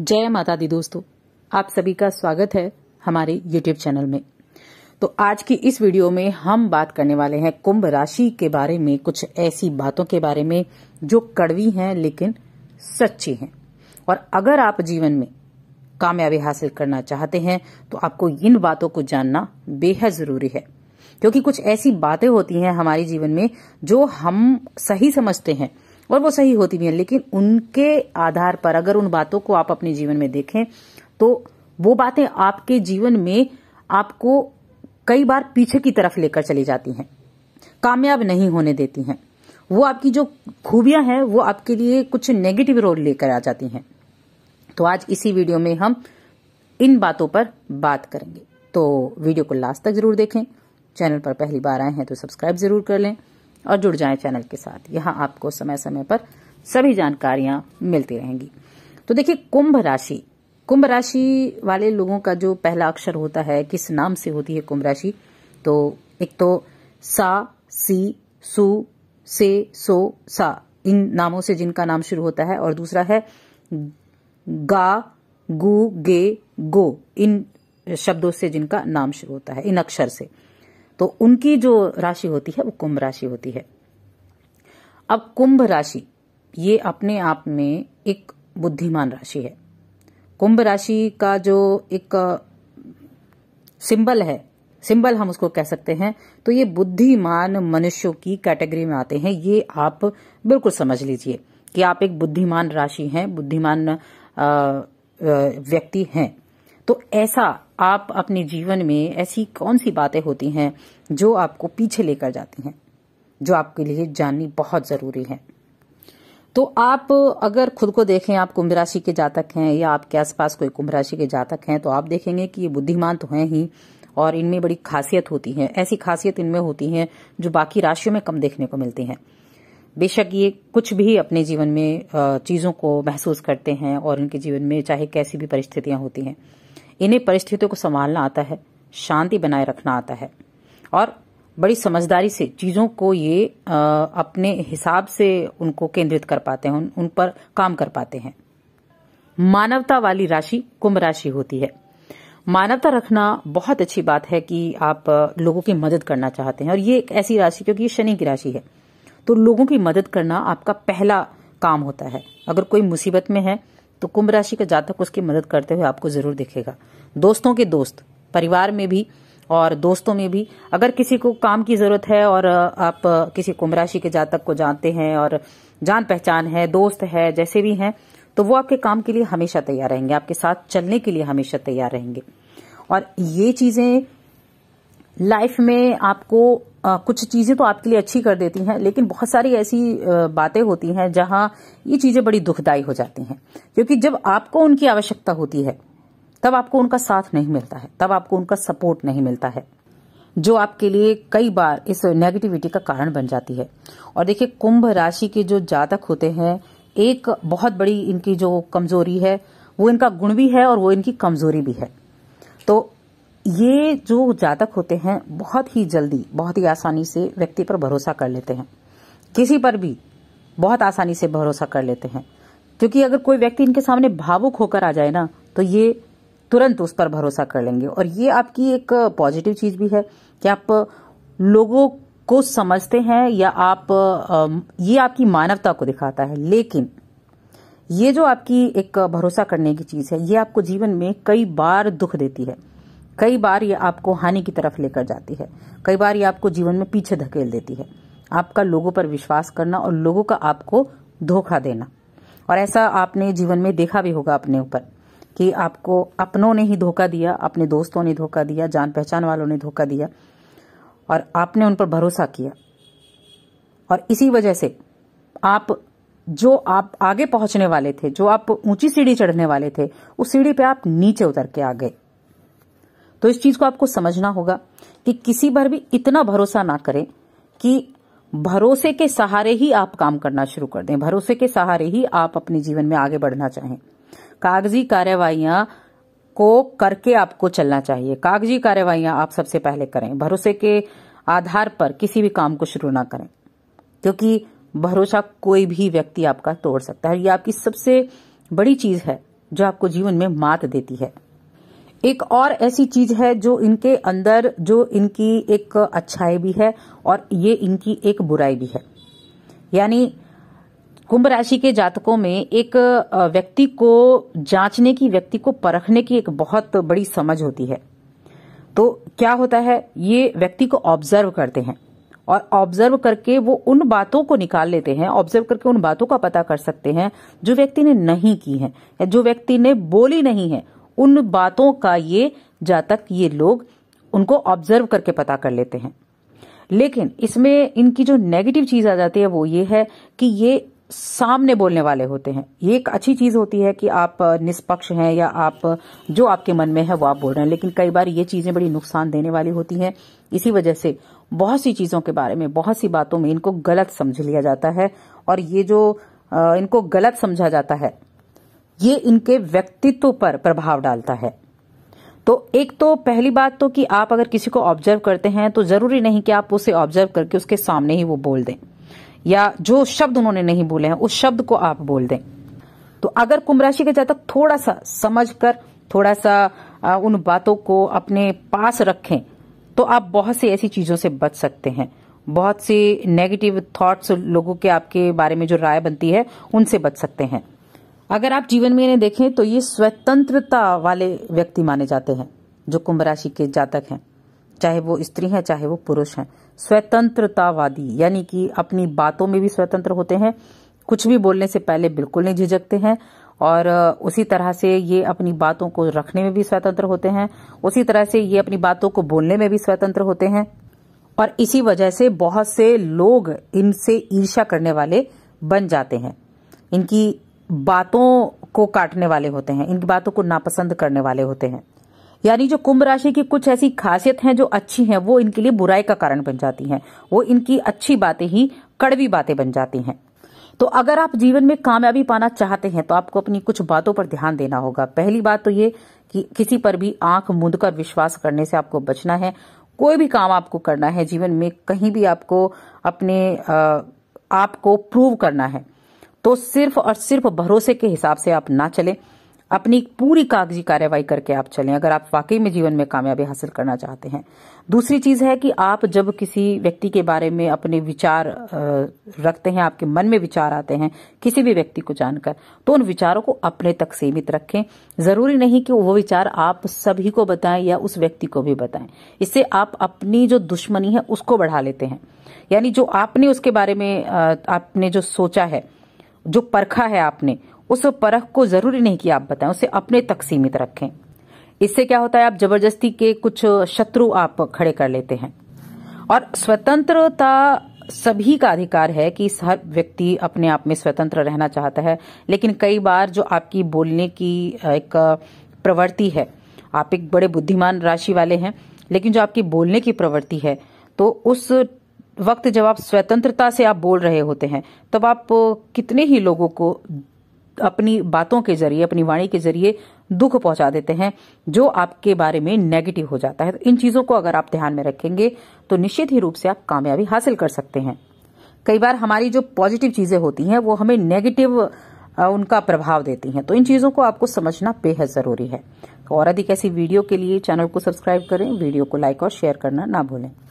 जय माता दी दोस्तों आप सभी का स्वागत है हमारे यूट्यूब चैनल में तो आज की इस वीडियो में हम बात करने वाले हैं कुंभ राशि के बारे में कुछ ऐसी बातों के बारे में जो कड़वी हैं लेकिन सच्ची हैं और अगर आप जीवन में कामयाबी हासिल करना चाहते हैं तो आपको इन बातों को जानना बेहद जरूरी है क्योंकि कुछ ऐसी बातें होती हैं हमारे जीवन में जो हम सही समझते हैं और वो सही होती भी है लेकिन उनके आधार पर अगर उन बातों को आप अपने जीवन में देखें तो वो बातें आपके जीवन में आपको कई बार पीछे की तरफ लेकर चली जाती हैं कामयाब नहीं होने देती हैं वो आपकी जो खूबियां हैं वो आपके लिए कुछ नेगेटिव रोल लेकर आ जाती हैं तो आज इसी वीडियो में हम इन बातों पर बात करेंगे तो वीडियो को लास्ट तक जरूर देखें चैनल पर पहली बार आए हैं तो सब्सक्राइब जरूर कर लें और जुड़ जाएं चैनल के साथ यहाँ आपको समय समय पर सभी जानकारियां मिलती रहेंगी तो देखिए कुंभ राशि कुंभ राशि वाले लोगों का जो पहला अक्षर होता है किस नाम से होती है कुंभ राशि तो एक तो सा सी सु से सो सा इन नामों से जिनका नाम शुरू होता है और दूसरा है गा गु गे गो इन शब्दों से जिनका नाम शुरू होता है इन अक्षर से तो उनकी जो राशि होती है वो कुंभ राशि होती है अब कुंभ राशि ये अपने आप में एक बुद्धिमान राशि है कुंभ राशि का जो एक सिंबल है सिंबल हम उसको कह सकते हैं तो ये बुद्धिमान मनुष्यों की कैटेगरी में आते हैं ये आप बिल्कुल समझ लीजिए कि आप एक बुद्धिमान राशि हैं बुद्धिमान व्यक्ति हैं तो ऐसा आप अपने जीवन में ऐसी कौन सी बातें होती हैं जो आपको पीछे लेकर जाती हैं जो आपके लिए जाननी बहुत जरूरी है तो आप अगर खुद को देखें आप कुंभ राशि के जातक हैं या आपके आसपास कोई कुंभ राशि के जातक हैं तो आप देखेंगे कि ये बुद्धिमान तो हैं ही और इनमें बड़ी खासियत होती है ऐसी खासियत इनमें होती है जो बाकी राशियों में कम देखने को मिलती है बेशक ये कुछ भी अपने जीवन में चीज़ों को महसूस करते हैं और उनके जीवन में चाहे कैसी भी परिस्थितियां होती हैं इन्हें परिस्थितियों को संभालना आता है शांति बनाए रखना आता है और बड़ी समझदारी से चीज़ों को ये अपने हिसाब से उनको केंद्रित कर पाते हैं उन, पर काम कर पाते हैं मानवता वाली राशि कुंभ राशि होती है मानवता रखना बहुत अच्छी बात है कि आप लोगों की मदद करना चाहते हैं और ये एक ऐसी राशि क्योंकि ये शनि की राशि है तो लोगों की मदद करना आपका पहला काम होता है अगर कोई मुसीबत में है तो कुंभ राशि का जातक उसकी मदद करते हुए आपको जरूर दिखेगा दोस्तों के दोस्त परिवार में भी और दोस्तों में भी अगर किसी को काम की जरूरत है और आप किसी कुंभ राशि के जातक को जानते हैं और जान पहचान है दोस्त है जैसे भी हैं तो वो आपके काम के लिए हमेशा तैयार रहेंगे आपके साथ चलने के लिए हमेशा तैयार रहेंगे और ये चीजें लाइफ में आपको आ, कुछ चीज़ें तो आपके लिए अच्छी कर देती हैं लेकिन बहुत सारी ऐसी बातें होती हैं जहां ये चीज़ें बड़ी दुखदायी हो जाती हैं क्योंकि जब आपको उनकी आवश्यकता होती है तब आपको उनका साथ नहीं मिलता है तब आपको उनका सपोर्ट नहीं मिलता है जो आपके लिए कई बार इस नेगेटिविटी का कारण बन जाती है और देखिए कुंभ राशि के जो जातक होते हैं एक बहुत बड़ी इनकी जो कमजोरी है वो इनका गुण भी है और वो इनकी कमजोरी भी है तो ये जो जातक होते हैं बहुत ही जल्दी बहुत ही आसानी से व्यक्ति पर भरोसा कर लेते हैं किसी पर भी बहुत आसानी से भरोसा कर लेते हैं क्योंकि अगर कोई व्यक्ति इनके सामने भावुक होकर आ जाए ना तो ये तुरंत उस पर भरोसा कर लेंगे और ये आपकी एक पॉजिटिव चीज भी है कि आप लोगों को समझते हैं या आप ये आपकी मानवता को दिखाता है लेकिन ये जो आपकी एक भरोसा करने की चीज है ये आपको जीवन में कई बार दुख देती है कई बार ये आपको हानि की तरफ लेकर जाती है कई बार ये आपको जीवन में पीछे धकेल देती है आपका लोगों पर विश्वास करना और लोगों का आपको धोखा देना और ऐसा आपने जीवन में देखा भी होगा अपने ऊपर कि आपको अपनों ने ही धोखा दिया अपने दोस्तों ने धोखा दिया जान पहचान वालों ने धोखा दिया और आपने उन पर भरोसा किया और इसी वजह से आप जो आप आगे पहुंचने वाले थे जो आप ऊंची सीढ़ी चढ़ने वाले थे उस सीढ़ी पे आप नीचे उतर के आ गए तो इस चीज को आपको समझना होगा कि किसी पर भी इतना भरोसा ना करें कि भरोसे के सहारे ही आप काम करना शुरू कर दें भरोसे के सहारे ही आप अपने जीवन में आगे बढ़ना चाहें कागजी कार्यवाहियां को करके आपको चलना चाहिए कागजी कार्यवाहियां आप सबसे पहले करें भरोसे के आधार पर किसी भी काम को शुरू ना करें क्योंकि भरोसा कोई भी व्यक्ति आपका तोड़ सकता है ये आपकी सबसे बड़ी चीज है जो आपको जीवन में मात देती है एक और ऐसी चीज है जो इनके अंदर जो इनकी एक अच्छाई भी है और ये इनकी एक बुराई भी है यानी कुंभ राशि के जातकों में एक व्यक्ति को जांचने की व्यक्ति को परखने की एक बहुत बड़ी समझ होती है तो क्या होता है ये व्यक्ति को ऑब्जर्व करते हैं और ऑब्जर्व करके वो उन बातों को निकाल लेते हैं ऑब्जर्व करके उन बातों का पता कर सकते हैं जो व्यक्ति ने नहीं की है या जो व्यक्ति ने बोली नहीं है उन बातों का ये जातक ये लोग उनको ऑब्जर्व करके पता कर लेते हैं लेकिन इसमें इनकी जो नेगेटिव चीज आ जाती है वो ये है कि ये सामने बोलने वाले होते हैं ये एक अच्छी चीज होती है कि आप निष्पक्ष हैं या आप जो आपके मन में है वो आप बोल रहे हैं लेकिन कई बार ये चीजें बड़ी नुकसान देने वाली होती हैं इसी वजह से बहुत सी चीजों के बारे में बहुत सी बातों में इनको गलत समझ लिया जाता है और ये जो इनको गलत समझा जाता है ये इनके व्यक्तित्व पर प्रभाव डालता है तो एक तो पहली बात तो कि आप अगर किसी को ऑब्जर्व करते हैं तो जरूरी नहीं कि आप उसे ऑब्जर्व करके उसके सामने ही वो बोल दें या जो शब्द उन्होंने नहीं बोले हैं उस शब्द को आप बोल दें तो अगर कुंभ राशि के जातक थोड़ा सा समझ कर थोड़ा सा उन बातों को अपने पास रखें तो आप बहुत सी ऐसी चीजों से बच सकते हैं बहुत सी नेगेटिव थॉट्स लोगों के आपके बारे में जो राय बनती है उनसे बच सकते हैं अगर आप जीवन में इन्हें देखें तो ये स्वतंत्रता वाले व्यक्ति माने जाते हैं जो कुंभ राशि के जातक हैं चाहे वो स्त्री हैं चाहे वो पुरुष हैं स्वतंत्रतावादी यानी कि अपनी बातों में भी स्वतंत्र होते हैं कुछ भी बोलने से पहले बिल्कुल नहीं झिझकते हैं और उसी तरह से ये अपनी बातों को रखने में भी स्वतंत्र होते हैं उसी तरह से ये अपनी बातों को बोलने में भी स्वतंत्र होते हैं और इसी वजह से बहुत से लोग इनसे ईर्ष्या करने वाले बन जाते हैं इनकी बातों को काटने वाले होते हैं इनकी बातों को नापसंद करने वाले होते हैं यानी जो कुंभ राशि की कुछ ऐसी खासियत हैं जो अच्छी हैं वो इनके लिए बुराई का कारण बन जाती हैं वो इनकी अच्छी बातें ही कड़वी बातें बन जाती हैं तो अगर आप जीवन में कामयाबी पाना चाहते हैं तो आपको अपनी कुछ बातों पर ध्यान देना होगा पहली बात तो ये कि किसी पर भी आंख मूंद कर विश्वास करने से आपको बचना है कोई भी काम आपको करना है जीवन में कहीं भी आपको अपने आपको प्रूव करना है तो सिर्फ और सिर्फ भरोसे के हिसाब से आप ना चलें अपनी पूरी कागजी कार्यवाही करके आप चलें अगर आप वाकई में जीवन में कामयाबी हासिल करना चाहते हैं दूसरी चीज है कि आप जब किसी व्यक्ति के बारे में अपने विचार रखते हैं आपके मन में विचार आते हैं किसी भी व्यक्ति को जानकर तो उन विचारों को अपने तक सीमित रखें जरूरी नहीं कि वो विचार आप सभी को बताएं या उस व्यक्ति को भी बताएं इससे आप अपनी जो दुश्मनी है उसको बढ़ा लेते हैं यानी जो आपने उसके बारे में आपने जो सोचा है जो परखा है आपने उस परख को जरूरी नहीं कि आप बताएं उसे अपने तक सीमित रखें इससे क्या होता है आप जबरदस्ती के कुछ शत्रु आप खड़े कर लेते हैं और स्वतंत्रता सभी का अधिकार है कि हर व्यक्ति अपने आप में स्वतंत्र रहना चाहता है लेकिन कई बार जो आपकी बोलने की एक प्रवृत्ति है आप एक बड़े बुद्धिमान राशि वाले हैं लेकिन जो आपकी बोलने की प्रवृत्ति है तो उस वक्त जब आप स्वतंत्रता से आप बोल रहे होते हैं तब आप कितने ही लोगों को अपनी बातों के जरिए अपनी वाणी के जरिए दुख पहुंचा देते हैं जो आपके बारे में नेगेटिव हो जाता है तो इन चीजों को अगर आप ध्यान में रखेंगे तो निश्चित ही रूप से आप कामयाबी हासिल कर सकते हैं कई बार हमारी जो पॉजिटिव चीजें होती हैं वो हमें नेगेटिव उनका प्रभाव देती हैं तो इन चीजों को आपको समझना बेहद जरूरी है और अधिक ऐसी वीडियो के लिए चैनल को सब्सक्राइब करें वीडियो को लाइक और शेयर करना ना भूलें